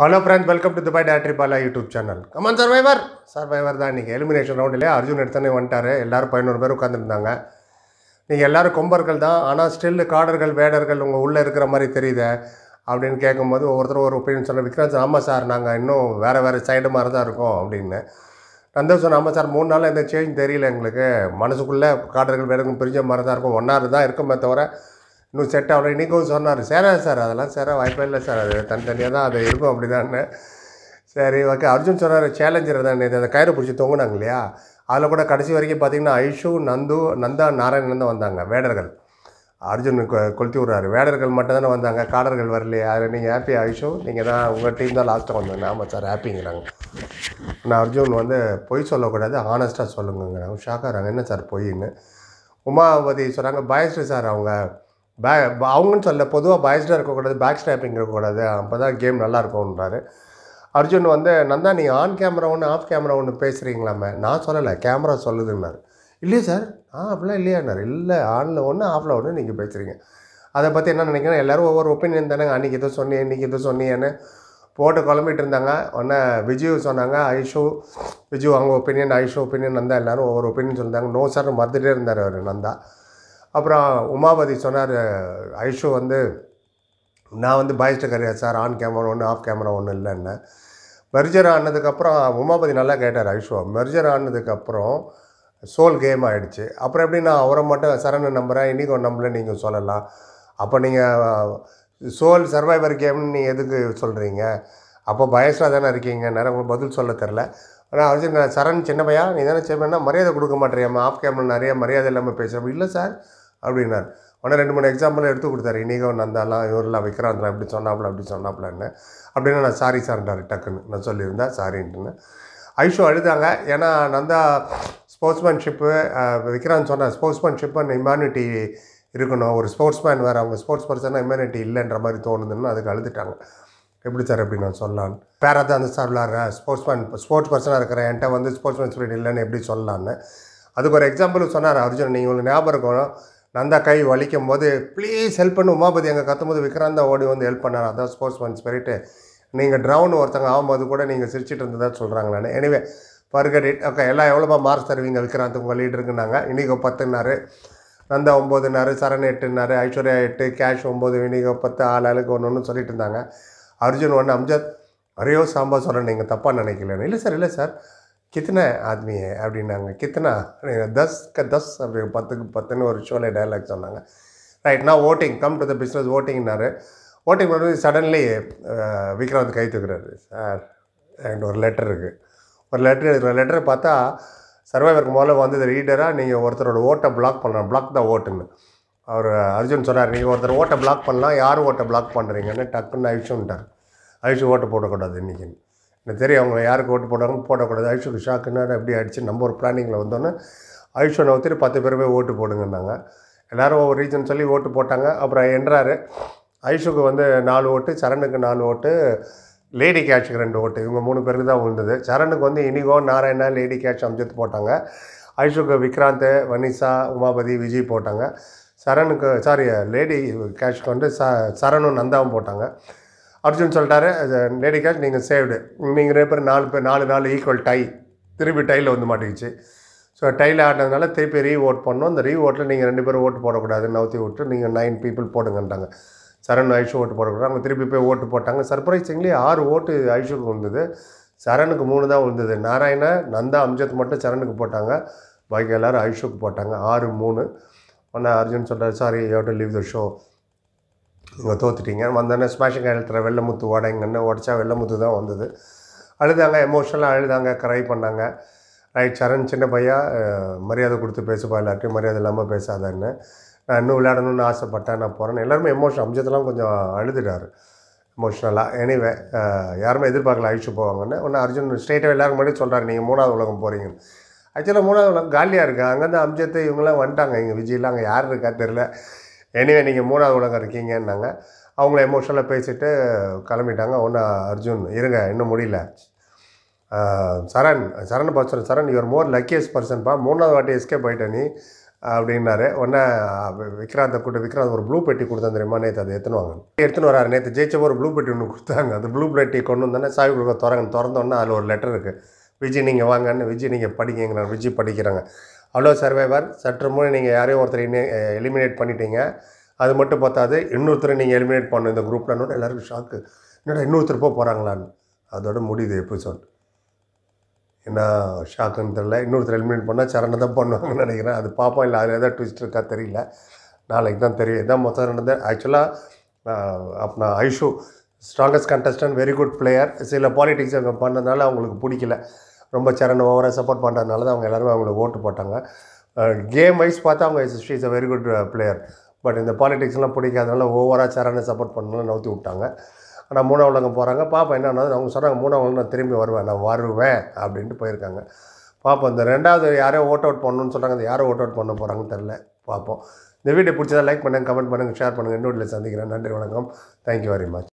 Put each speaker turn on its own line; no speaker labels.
hello friends welcome to Dubai டேட்ரி Bala YouTube channel come on survivor survivor தான் இன்றைக்கி elimination ரவுண்டிலே Arjun எடுத்தானே வந்துட்டார் எல்லோரும் பதினோரு பேர் உட்காந்துருந்தாங்க நீங்கள் எல்லோரும் கொம்பர்கள் தான் ஆனால் ஸ்டில்லு காடர்கள் வேடர்கள் உங்கள் உள்ளே இருக்கிற மாதிரி தெரியுது அப்படின்னு கேட்கும்போது ஒவ்வொருத்தரும் ஒரு ஒப்பீனியன் சொன்ன விக்ராந்த் சார் ஆமாம் சார் நாங்கள் இன்னும் வேறு வேறு சைடு மாதிரி தான் இருக்கோம் அப்படின்னு நந்தவ் சொன்ன ஆமாம் சார் மூணு நாள் எந்த சேஞ்ச் தெரியல எங்களுக்கு மனசுக்குள்ளே காடர்கள் வேடர்கள் பிரிஞ்ச மாதிரி தான் இருக்கும் ஒன்றா தான் இருக்குமே தவிர இன்னும் செட் ஆகல இன்றைக்கும் சொன்னார் சேரா சார் அதெல்லாம் சேர வாய்ப்பே இல்லை சார் அது தனித்தனியாக தான் அது இருக்கும் அப்படி தானே சரி ஓகே அர்ஜுன் சொன்னார் சேலஞ்சர் தான் அந்த கயிறு பிடிச்சி தொங்கினாங்க இல்லையா அதில் கூட கடைசி வரைக்கும் பார்த்திங்கன்னா ஐஷு நந்து நந்தா நாராயணன் தான் வந்தாங்க வேடர்கள் அர்ஜுன் கொளுத்தி விட்றாரு வேடர்கள் மட்டும் தானே வந்தாங்க காடர்கள் வரலையே அதில் நீங்கள் ஹாப்பி ஆயிஷோ நீங்கள் தான் உங்கள் டீம் தான் லாஸ்ட்டாக வந்தாங்க ஆமாம் சார் ஹாப்பிங்கிறாங்க நான் அர்ஜுன் வந்து பொய் சொல்லக்கூடாது ஆனஸ்ட்டாக சொல்லுங்கிறாங்க ஷாக்காகிறாங்க என்ன சார் பொய்ன்னு உமாவதி சொல்கிறாங்க பயஸ்டு சார் அவங்க பே அவங்கன்னு சொல்ல பொதுவாக பயஸ்டாக இருக்கக்கூடாது பேக் ஸ்டாப்பிங் இருக்கக்கூடாது அப்போ தான் கேம் நல்லாயிருக்கும்ன்றாரு அர்ஜுன் வந்து நந்தா நீங்கள் ஆன் கேமரா ஒன்று ஆஃப் கேமரா ஒன்று பேசுகிறீங்களாமே நான் சொல்லலை கேமரா சொல்லுதுன்னாரு இல்லையே சார் ஆ அப்படிலாம் இல்லையாண்ணார் இல்லை ஆனில் ஒன்று ஆஃபில் ஒன்று நீங்கள் பேசுகிறீங்க அதை பற்றி என்ன நினைக்கிறேன் எல்லோரும் ஒவ்வொரு ஒப்பீனியன் தானே அன்றைக்கி எதோ சொன்னேன் இன்றைக்கி எதோ சொன்னியேன்னு போட்டு குழம்பிட்டு இருந்தாங்க ஒன்று விஜய் சொன்னாங்க ஐஷோ விஜய் அவங்க ஒப்பீனியன் ஐஷோ ஒப்பீனியன் நந்தா எல்லோரும் ஒவ்வொரு ஒப்பீனியன் சொல்லியிருந்தாங்க நோ சார் மறுத்துகிட்டே இருந்தார் அவர் நந்தா அப்புறம் உமாபதி சொன்னார் ஐஷு வந்து நான் வந்து பயஸ்ட்டு கிடையாது சார் ஆன் கேமரா ஒன்று ஆஃப் கேமரா ஒன்றும் இல்லைன்னு மெர்ஜர் ஆனதுக்கப்புறம் உமாபதி நல்லா கேட்டார் ஐஷுவா மெர்ஜர் ஆனதுக்கப்புறம் சோல் கேம் ஆகிடுச்சு அப்புறம் எப்படி நான் அவரை மட்டும் சரண நம்புகிறேன் இன்றைக்கி ஒரு நம்பளை நீங்கள் சொல்லலாம் அப்போ நீங்கள் சோல் சர்வைவர் கேம்னு நீ எதுக்கு சொல்கிறீங்க அப்போ பயஸாக தானே இருக்கீங்க நிறைய உங்களுக்கு பதில் சொல்ல தெரில ஆனால் அர்ஜுன் சரண் சின்ன பையா நீ தானே சேமன்னா மரியாதை கொடுக்க மாட்டேறியாம்மா ஆஃப் கேமில் நிறைய மரியாதை இல்லாமல் பேசுகிறப்ப இல்லை சார் அப்படின்னார் உடனே ரெண்டு மூணு எக்ஸாம்பிள் எடுத்து கொடுத்தாரு இன்றைக்கும் நந்தாலாம் இவரெலாம் விக்ராந்த்லாம் இப்படி சொன்னாப்புல அப்படி சொன்னாப்புலன்னு அப்படின்னு நான் சாரி சார்ன்றாரு டக்குன்னு நான் சொல்லியிருந்தேன் சாரின்ட்டுன்னு ஐஷோ அழுதாங்க ஏன்னா நந்தா ஸ்போர்ட்ஸ்மேன்ஷிப்பு விக்ராந்த் சொன்ன ஸ்போர்ட்ஸ்மேன்ஷிப் அண்ட் இம்யூனிட்டி இருக்கணும் ஒரு ஸ்போர்ட்ஸ்மேன் வேறு அவங்க ஸ்போர்ட்ஸ் பர்சனாக இம்யூனிட்டி இல்லைன்ற மாதிரி தோணுதுன்னு அதுக்கு அழுதுட்டாங்க எப்படி சார் எப்படி நான் சொல்லலான்னு பேராக தான் அந்த சார் விளாட்ற ஸ்போர்ட்ஸ்மேன் ஸ்போர்ட்ஸ் பர்சனாக இருக்கிற என்கிட்ட வந்து ஸ்போர்ட்ஸ்மேன் ஸ்பீட் இல்லைன்னு எப்படி சொல்லலான்னு அதுக்கு ஒரு எக்ஸாம்பிள் சொன்னார் அர்ஜுன் நீங்கள் உங்களுக்கு ஞாபகம் இருக்கணும் நந்தா கை வலிக்கும் போது ப்ளீஸ் ஹெல்ப் பண்ணு உமாபதி அங்கே கத்தும்போது விக்ராந்தா ஓடி வந்து ஹெல்ப் பண்ணார் அதான் ஸ்போர்ட்ஸ் மேன் ஸ்பிரிட்டு நீங்கள் ட்ரவுன் ஒருத்தங்க ஆகும்போது கூட நீங்கள் சிரிச்சிட்டு இருந்ததாக சொல்கிறாங்க நான் எனிவே ஃபர்கட் இட் ஓகே எல்லாம் எவ்வளோப்பா மார்க்ஸ் தருவீங்க விக்ராந்த் உங்கள் லீடருக்குனாங்க இன்றைக்கி பத்துனாரு நந்தா ஒம்போதுனாரு சரண் எட்டுனாரு ஐஸ்வர்யா எட்டு கேஷ் ஒம்பது இன்றைக்கி பத்து ஆள் ஆளுக்கு ஒன்று ஒன்று சொல்லிட்டு இருந்தாங்க அர்ஜுன் ஒன்று அம்ஜத் அரையோ சாம்பா சொல்கிறேன் நீங்கள் தப்பாக நினைக்கலன்னு இல்லை சார் இல்லை சார் கித்தனை ஆத்மியே அப்படின்னாங்க கித்தனா தஸ் க தஸ் அப்படி பத்துக்கு பத்துன்னு ஒரு ஷோவில் டைலாக் சொன்னாங்க ரைட் நான் voting come to the business ஓட்டிங்னாரு ஓட்டிங் பண்ணுறது சடன்லி விக்ரந்த் கை தூக்குறாரு சார் என்கிட்ட ஒரு லெட்டர் இருக்குது ஒரு லெட்டர் எழுதுகிற லெட்டரை பார்த்தா சர்வைவருக்கு முதல்ல வந்தது ரீடராக நீங்கள் ஒருத்தரோட ஓட்டை பிளாக் பண்ணலாம் பிளாக் தான் ஓட்டுன்னு அவர் அர்ஜுன் சொன்னார் நீங்கள் ஒருத்தர் ஓட்டை பிளாக் பண்ணலாம் யார் ஓட்டை பிளாக் பண்ணுறீங்கன்னு டக்குன்னு அழிச்சுன்ட்டார் அழிச்சு ஓட்டை போடக்கூடாது இன்றைக்கின்னு எனக்கு தெரியும் அவங்க யாருக்கு ஓட்டு போடுறாங்கன்னு போடக்கூடாது ஐஷோக்கு ஷாக்குன்னு எப்படி ஆகிடுச்சு நம்ம ஒரு பிளானிங்கில் வந்தோன்னே ஐஷோ நவுத்திட்டு பத்து பேருமே ஓட்டு போடுங்கன்னாங்க எல்லோரும் ஒவ்வொரு ரீசன் சொல்லி ஓட்டு போட்டாங்க அப்புறம் என்றாரு ஐஷுக்கு வந்து நாலு ஓட்டு சரணுக்கு நாலு ஓட்டு லேடி கேட்சுக்கு ரெண்டு ஓட்டு இவங்க மூணு பேருக்கு தான் விழுந்தது சரணுக்கு வந்து இனிகோ நாராயணா லேடி கேட்ச் அம்ஜித் போட்டாங்க ஐஷுக்கு விக்ராந்த் வனிஷா உமாபதி விஜய் போட்டாங்க சரணுக்கு சாரி லேடி கேட்சுக்கு வந்து ச சரணும் நந்தாவும் போட்டாங்க அர்ஜுன் சொல்லிட்டாரு லேடி கேஷ் நீங்கள் சேவ்டு நீங்கள் ரெண்டு பேர் நாலு பேர் நாலு நாலு ஈக்குவல் டை திருப்பி டையில் வந்து மாட்டிக்கிச்சு ஸோ டையில் ஆடினதுனால திருப்பி ரீ ஓட் பண்ணோம் அந்த ரீ ஓட்டில் நீங்கள் ரெண்டு பேரும் ஓட்டு போடக்கூடாது நவுத்தி ஓட்டு நீங்கள் நைன் பீப்புள் போடுங்கன்றாங்க சரண் ஐஷு ஓட்டு போடக்கூடாது அவங்க திருப்பி போய் ஓட்டு போட்டாங்க சர்ப்ரைசிங்லி ஆறு ஓட்டு ஐஷுக்கு வந்தது சரணுக்கு மூணு தான் விழுந்தது நாராயண நந்தா அம்ஜத் மட்டும் சரணுக்கு போட்டாங்க பாக்கி எல்லோரும் ஐஷுக்கு போட்டாங்க ஆறு மூணு ஆனால் அர்ஜுன் சொல்கிறார் sorry you have to leave the show நீங்கள் தோத்துட்டீங்க வந்தோடனே ஸ்மாஷிங் எழுத்துற வெள்ளமுத்து ஓடைங்கன்னு உடச்சா வெள்ளமுத்து தான் வந்தது அழுதாங்க எமோஷனலாக அழுதாங்க கரை பண்ணாங்க ரைட் சரண் சின்ன பையா மரியாதை கொடுத்து பேசுப்பா எல்லாத்தையும் மரியாதை இல்லாமல் பேசாதன்னு நான் இன்னும் விளையாடணும்னு ஆசைப்பட்டேன் நான் போகிறேன் எல்லாருமே எமோஷன் அம்ஜத்தெல்லாம் கொஞ்சம் அழுதுட்டார் எமோஷ்னலாக எனிவே யாருமே எதிர்பார்க்கல அழிச்சு போவாங்கன்னு ஒன்று அர்ஜுன் ஸ்ட்ரெயிட்டாக எல்லாருக்கும் முன்னாடி சொல்கிறாரு நீங்கள் மூணாவது உலகம் போகிறீங்கன்னு ஆக்சுவலாக மூணாவது உலகம் காலியாக இருக்குது அங்கேருந்து அம்ஜத்து இவங்களாம் வந்துட்டாங்க இங்கே விஜய்லாம் அங்கே யார் இருக்கா தெரில எனிவே நீங்கள் மூணாவது உலகம் இருக்கீங்கன்னாங்க அவங்கள எமோஷனலாக பேசிவிட்டு கிளம்பிட்டாங்க ஒன்றா அர்ஜுன் இருங்க இன்னும் முடியல சரண் சரண் பாஸ்டர் சரண் யுவர் மோர் லக்கியஸ்ட் பர்சன்ப்பா மூணாவது வாட்டி எஸ்கேப் ஆகிட்ட நீ அப்படின்னாரு உடனே விக்ராந்த கூட்டு விக்ராந்த் ஒரு ப்ளூ பெட்டி கொடுத்தா தெரியுமா நேற்று அதை எடுத்துன்னு வாங்க எடுத்துன்னு வராரு நேற்று ஜெயிச்சப்போ ஒரு ப்ளூ பெட்டி ஒன்று கொடுத்தாங்க அந்த ப்ளூ பெட்டி கொண்டு வந்தோடனே சாவி கொடுக்க திறங்க திறந்தோன்னே அதில் ஒரு லெட்டர் இருக்குது விஜய் நீங்கள் வாங்கன்னு விஜய் நீங்கள் படிக்கிங்கிறாங்க விஜய் படிக்கிறாங்க அவ்வளோ சர்வைவர் சற்று முன் நீங்கள் யாரையும் ஒருத்தர் எலிமினேட் பண்ணிட்டீங்க அது மட்டும் பார்த்தாது இன்னொருத்தரை நீங்கள் எலிமினேட் பண்ண இந்த குரூப்லன்னு எல்லாருக்கும் ஷாக்கு என்னடா இன்னொருத்தர் போக போகிறாங்களான்னு அதோட முடியுது எபிசோட் என்ன ஷாக்குன்னு தெரில இன்னொருத்தர் எலிமினேட் பண்ணால் சரணை தான் பண்ணுவாங்கன்னு நினைக்கிறேன் அது பார்ப்போம் இல்லை அதில் எதாவது ட்விஸ்ட் இருக்கா தெரியல நாளைக்கு தான் தெரியும் இதான் மொத்தம் நடந்தது ஆக்சுவலாக அப்பனா Aishu strongest contestant very good player சில பாலிடிக்ஸ் அவங்க பண்ணதுனால அவங்களுக்கு பிடிக்கல ரொம்ப சரண ஓவராக சப்போர்ட் பண்ணுறதுனால தான் அவங்க எல்லாருமே அவங்களை ஓட்டு போட்டாங்க கேம் வைஸ் பார்த்தா அவங்க she is a very good player but இந்த பாலிடிக்ஸ்லாம் பிடிக்காதனால ஓவராக சரணை சப்போர்ட் பண்ணலாம் நவுத்தி விட்டாங்க ஆனால் மூணாவது உலகம் போகிறாங்க பாப்பா என்னன்னா அவங்க சொன்னாங்க மூணாவது நான் திரும்பி வருவேன் நான் வருவேன் அப்படின்ட்டு போயிருக்காங்க பார்ப்போம் இந்த ரெண்டாவது யாரோ ஓட் அவுட் பண்ணணும்னு சொல்கிறாங்க அந்த யாரோ ஓட் அவுட் பண்ண போகிறாங்கன்னு தெரில பார்ப்போம் இந்த வீடியோ பிடிச்சதா லைக் பண்ணுங்கள் கமெண்ட் பண்ணுங்கள் ஷேர் பண்ணுங்கள் இன்னொரு சந்திக்கிறேன் நன்றி வணக்கம் தேங்க்யூ வெரி மச்